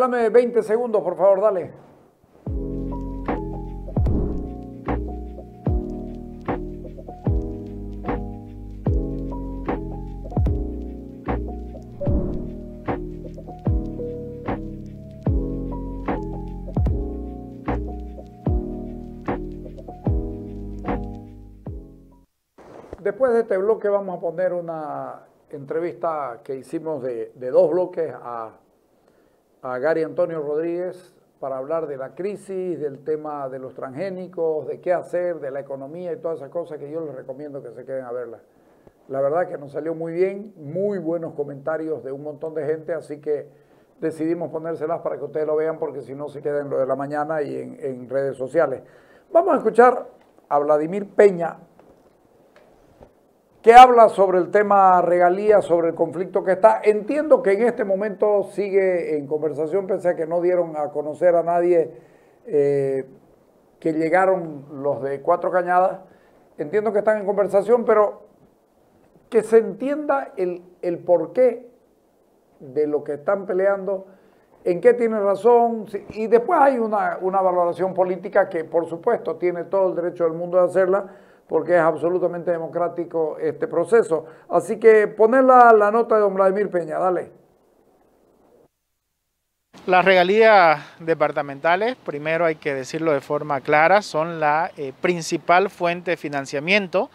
Háblame 20 segundos, por favor, dale. Después de este bloque vamos a poner una entrevista que hicimos de, de dos bloques a a Gary Antonio Rodríguez para hablar de la crisis, del tema de los transgénicos, de qué hacer, de la economía y todas esas cosas que yo les recomiendo que se queden a verla. La verdad que nos salió muy bien, muy buenos comentarios de un montón de gente, así que decidimos ponérselas para que ustedes lo vean porque si no se queda en lo de la mañana y en redes sociales. Vamos a escuchar a Vladimir Peña que habla sobre el tema regalía, sobre el conflicto que está. Entiendo que en este momento sigue en conversación, pensé que no dieron a conocer a nadie eh, que llegaron los de Cuatro Cañadas. Entiendo que están en conversación, pero que se entienda el, porqué de lo que están peleando, en qué tiene razón, y después hay una, una valoración política que por supuesto tiene todo el derecho del mundo de hacerla, porque es absolutamente democrático este proceso. Así que poner la, nota de don Vladimir Peña, dale. Las regalías departamentales, primero hay que decirlo de forma clara, son la eh, principal fuente de financiamiento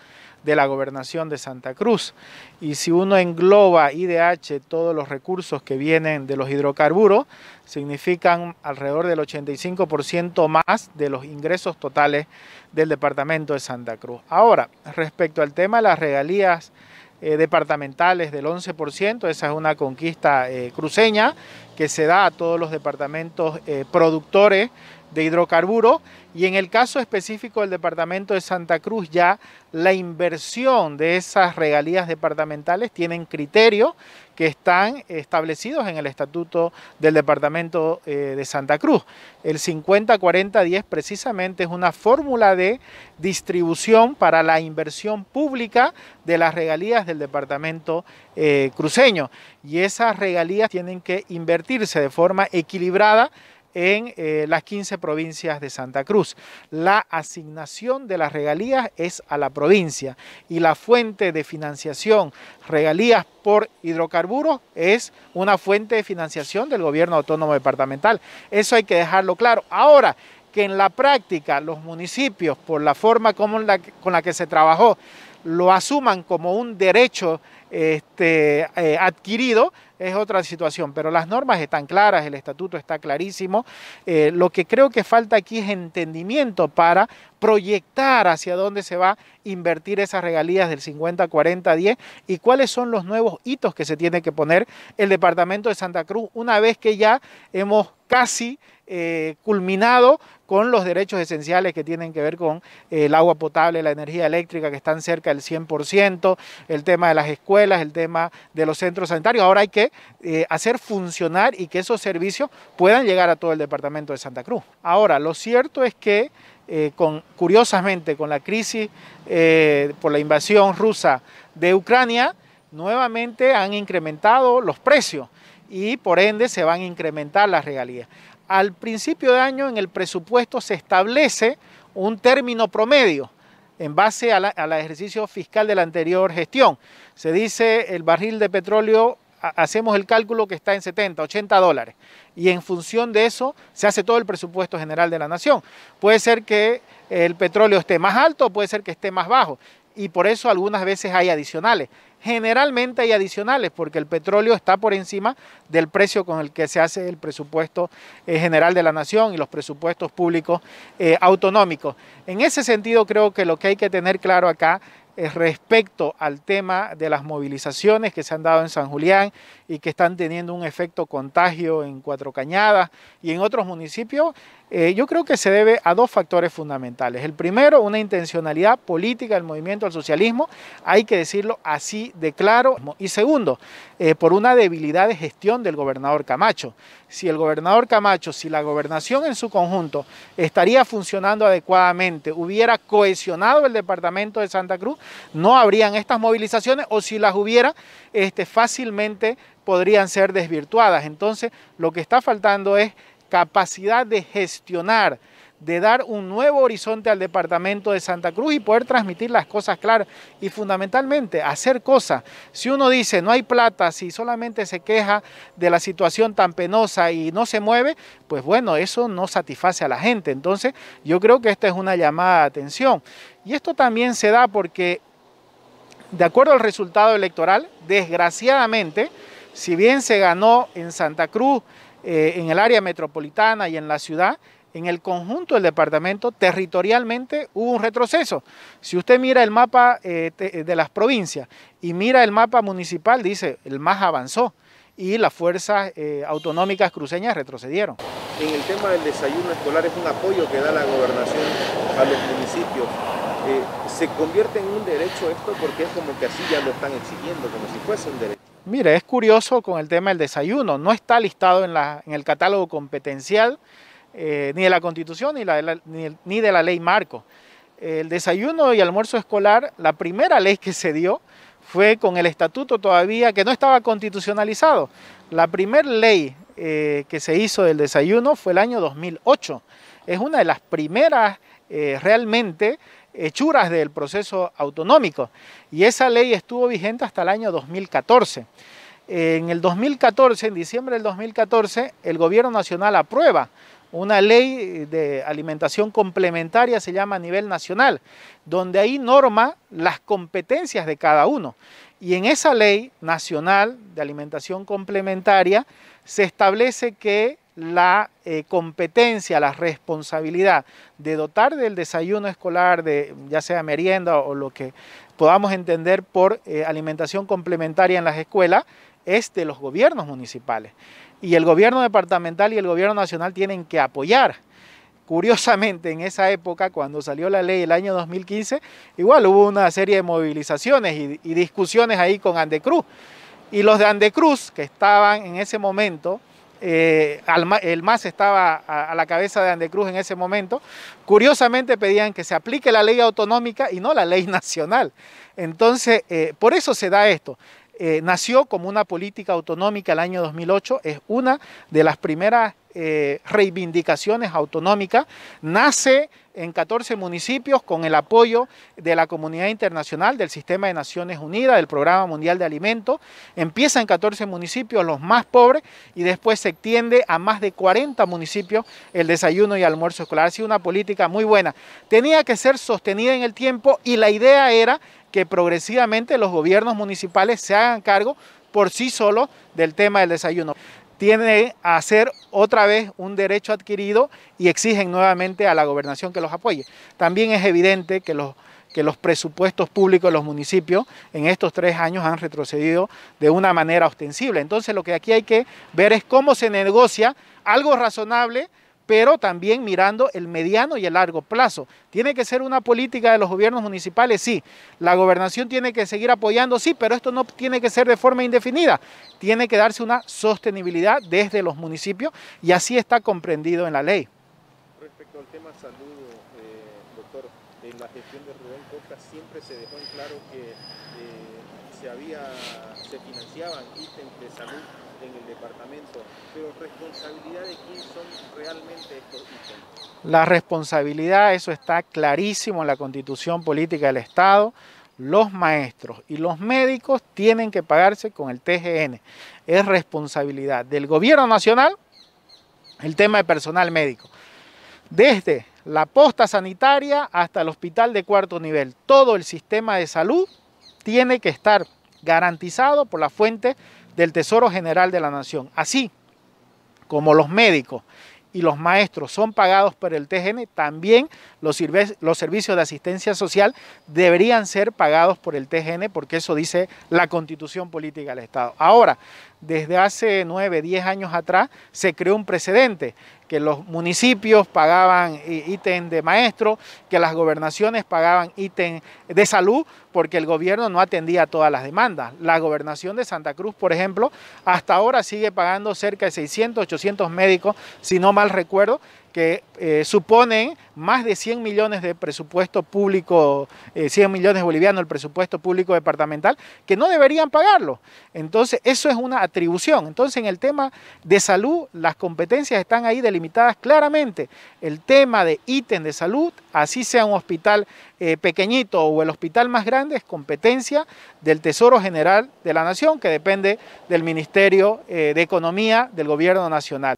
de la gobernación de Santa Cruz. Y si uno engloba IDH todos los recursos que vienen de los hidrocarburos, significan alrededor del 85% más de los ingresos totales del departamento de Santa Cruz. Ahora, respecto al tema de las regalías eh, departamentales del 11%, esa es una conquista eh, cruceña que se da a todos los departamentos eh, productores de hidrocarburo y en el caso específico del departamento de Santa Cruz ya la inversión de esas regalías departamentales tienen criterios que están establecidos en el estatuto del departamento eh, de Santa Cruz. El 50-40-10 precisamente es una fórmula de distribución para la inversión pública de las regalías del departamento eh, cruceño y esas regalías tienen que invertirse de forma equilibrada en eh, las 15 provincias de Santa Cruz. La asignación de las regalías es a la provincia y la fuente de financiación, regalías por hidrocarburos, es una fuente de financiación del gobierno autónomo departamental. Eso hay que dejarlo claro. Ahora, que en la práctica los municipios, por la forma como con la que se trabajó, lo asuman como un derecho este, eh, adquirido, es otra situación, pero las normas están claras, el estatuto está clarísimo. Eh, lo que creo que falta aquí es entendimiento para proyectar hacia dónde se va a invertir esas regalías del 50, 40, 10 y cuáles son los nuevos hitos que se tiene que poner el Departamento de Santa Cruz una vez que ya hemos casi eh, culminado con los derechos esenciales que tienen que ver con eh, el agua potable, la energía eléctrica, que están cerca del 100%, el tema de las escuelas, el tema de los centros sanitarios. Ahora hay que eh, hacer funcionar y que esos servicios puedan llegar a todo el departamento de Santa Cruz. Ahora, lo cierto es que, curiosamente, con la crisis por la invasión rusa de Ucrania, nuevamente han incrementado los precios y por ende se van a incrementar las regalías al principio de año en el presupuesto se establece un término promedio en base al ejercicio fiscal de la anterior gestión. Se dice el barril de petróleo, hacemos el cálculo que está en 70, 80 dólares, y en función de eso se hace todo el presupuesto general de la nación. Puede ser que el petróleo esté más alto, puede ser que esté más bajo, y por eso algunas veces hay adicionales. Generalmente hay adicionales porque el petróleo está por encima del precio con el que se hace el presupuesto eh, general de la nación y los presupuestos públicos eh, autonómicos. En ese sentido creo que lo que hay que tener claro acá es respecto al tema de las movilizaciones que se han dado en San Julián y que están teniendo un efecto contagio en Cuatro Cañadas y en otros municipios, eh, yo creo que se debe a dos factores fundamentales. El primero, una intencionalidad política del movimiento al socialismo, hay que decirlo así de claro. Y segundo, eh, por una debilidad de gestión del gobernador Camacho. Si el gobernador Camacho, si la gobernación en su conjunto estaría funcionando adecuadamente, hubiera cohesionado el departamento de Santa Cruz, no habrían estas movilizaciones o si las hubiera, este, fácilmente podrían ser desvirtuadas. Entonces, lo que está faltando es capacidad de gestionar, de dar un nuevo horizonte al departamento de Santa Cruz y poder transmitir las cosas claras y fundamentalmente hacer cosas. Si uno dice no hay plata, si solamente se queja de la situación tan penosa y no se mueve, pues bueno, eso no satisface a la gente. Entonces yo creo que esta es una llamada de atención. Y esto también se da porque, de acuerdo al resultado electoral, desgraciadamente, si bien se ganó en Santa Cruz, eh, en el área metropolitana y en la ciudad, en el conjunto del departamento, territorialmente hubo un retroceso. Si usted mira el mapa eh, eh, de las provincias y mira el mapa municipal, dice, el más avanzó y las fuerzas autonómicas cruceñas retrocedieron. En el tema del desayuno escolar es un apoyo que da la gobernación a los municipios. ¿Se convierte en un derecho esto porque es como que así ya lo están exigiendo, como si fuese un derecho? Mire, es curioso con el tema del desayuno. No está listado en, la, en el catálogo competencial eh, ni de la Constitución ni, la, ni, de la ley Marco. El desayuno y almuerzo escolar, la primera ley que se dio fue con el estatuto todavía que no estaba constitucionalizado. La primera ley eh, que se hizo del desayuno fue el año 2008. Es una de las primeras eh, realmente hechuras del proceso autonómico. Y esa ley estuvo vigente hasta el año 2014. En el 2014, en diciembre del 2014, el Gobierno Nacional aprueba una ley de alimentación complementaria, se llama a nivel nacional, donde ahí norma las competencias de cada uno. Y en esa ley nacional de alimentación complementaria se establece que la eh, competencia, la responsabilidad de dotar del desayuno escolar, de ya sea merienda o lo que podamos entender por eh, alimentación complementaria en las escuelas, es de los gobiernos municipales. Y el gobierno departamental y el gobierno nacional tienen que apoyar. Curiosamente, en esa época, cuando salió la ley el año 2015, igual hubo una serie de movilizaciones y discusiones ahí con Andecruz. Y los de Andecruz, que estaban en ese momento eh, el MAS estaba a, la cabeza de Andecruz en ese momento. Curiosamente pedían que se aplique la ley autonómica y no la ley nacional. Entonces, eh, por eso se da esto. Eh, nació como una política autonómica el año 2008, es una de las primeras eh, reivindicaciones autonómicas. Nace en 14 municipios con el apoyo de la comunidad internacional, del Sistema de Naciones Unidas, del Programa Mundial de Alimentos. Empieza en 14 municipios, los más pobres, y después se extiende a más de 40 municipios el desayuno y almuerzo escolar. Ha sido una política muy buena. Tenía que ser sostenida en el tiempo y la idea era que progresivamente los gobiernos municipales se hagan cargo por sí solos del tema del desayuno tiene a hacer otra vez un derecho adquirido y exigen nuevamente a la gobernación que los apoye. También es evidente que los que los presupuestos públicos de los municipios en estos tres años han retrocedido de una manera ostensible. Entonces lo que aquí hay que ver es cómo se negocia algo razonable pero también mirando el mediano y el largo plazo. Tiene que ser una política de los gobiernos municipales, sí. La gobernación tiene que seguir apoyando, sí, pero esto no tiene que ser de forma indefinida. Tiene que darse una sostenibilidad desde los municipios y así está comprendido en la ley. Respecto al tema salud, eh, doctor, en la gestión de Rubén Costa siempre se dejó en claro que eh, se, se financiaban ítems de salud en el departamento, pero responsabilidad de quién son realmente estos La responsabilidad, eso está clarísimo en la constitución política del Estado. Los maestros y los médicos tienen que pagarse con el TGN. Es responsabilidad del gobierno nacional el tema de personal médico. Desde la posta sanitaria hasta el hospital de cuarto nivel, todo el sistema de salud tiene que estar garantizado por la fuente del Tesoro General de la Nación. Así como los médicos y los maestros son pagados por el TGN, también los, servicios de asistencia social deberían ser pagados por el TGN, porque eso dice la constitución política del Estado. Ahora, desde hace nueve, diez años atrás, se creó un precedente que los municipios pagaban ítem de maestro, que las gobernaciones pagaban ítem de salud, porque el gobierno no atendía todas las demandas. La gobernación de Santa Cruz, por ejemplo, hasta ahora sigue pagando cerca de 600, 800 médicos, si no mal recuerdo, que eh, suponen más de 100 millones de presupuesto público, 100 eh, millones bolivianos el presupuesto público departamental, que no deberían pagarlo. Entonces, eso es una atribución. Entonces, en el tema de salud, las competencias están ahí delimitadas claramente. El tema de ítem de salud, así sea un hospital eh, pequeñito o el hospital más grande, es competencia del Tesoro General de la Nación, que depende del Ministerio de Economía del Gobierno Nacional.